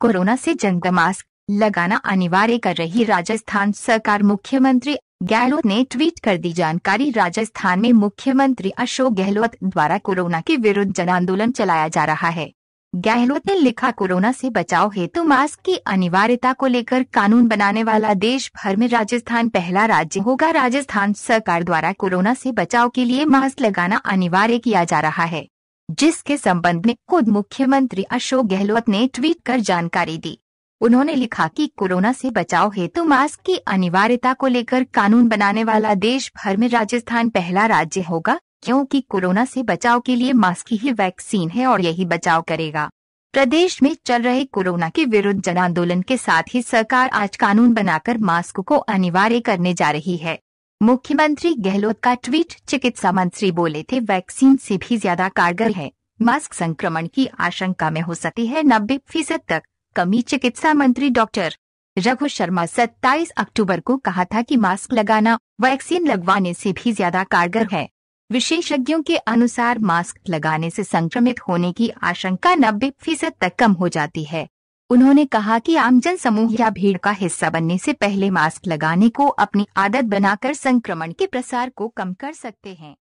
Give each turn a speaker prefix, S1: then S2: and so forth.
S1: corona से जंग mask लगाना अनिवार्य कर रही राजस्थान सरकार मुख्यमंत्री गहलोत ने ट्वीट कर दी जानकारी राजस्थान में मुख्यमंत्री अशोक गहलोत द्वारा कोरोना के विरुद्ध जन आंदोलन चलाया जा रहा है गहलोत ने लिखा कोरोना से बचाव हेतु मास्क की अनिवार्यता को लेकर कानून बनाने वाला देश भर में राजस्थान पहला राज्य होगा राजस्थान सरकार द्वारा कोरोना से बचाव के लिए मास्क लगाना अनिवार्य किया जा रहा है जिसके संबंध में खुद मुख्यमंत्री अशोक गहलोत ने ट्वीट कर जानकारी दी उन्होंने लिखा कि कोरोना से बचाव हेतु मास्क की अनिवार्यता को लेकर कानून बनाने वाला देश भर में राजस्थान पहला राज्य होगा क्योंकि कोरोना से बचाव के लिए मास्क ही वैक्सीन है और यही बचाव करेगा प्रदेश में चल रहे कोरोना के विरुद्ध जन आंदोलन के साथ ही सरकार आज कानून बनाकर मास्क को अनिवार्य करने जा रही है मुख्यमंत्री गहलोत का ट्वीट चिकित्सा मंत्री बोले थे वैक्सीन से भी ज्यादा कारगर है मास्क संक्रमण की आशंका में हो सकती है नब्बे फीसद तक कमी चिकित्सा मंत्री डॉक्टर रघु शर्मा 27 अक्टूबर को कहा था कि मास्क लगाना वैक्सीन लगवाने से भी ज्यादा कारगर है विशेषज्ञों के अनुसार मास्क लगाने से संक्रमित होने की आशंका नब्बे फीसद तक कम हो जाती है उन्होंने कहा कि आमजन समूह या भीड़ का हिस्सा बनने से पहले मास्क लगाने को अपनी आदत बनाकर संक्रमण के प्रसार को कम कर सकते हैं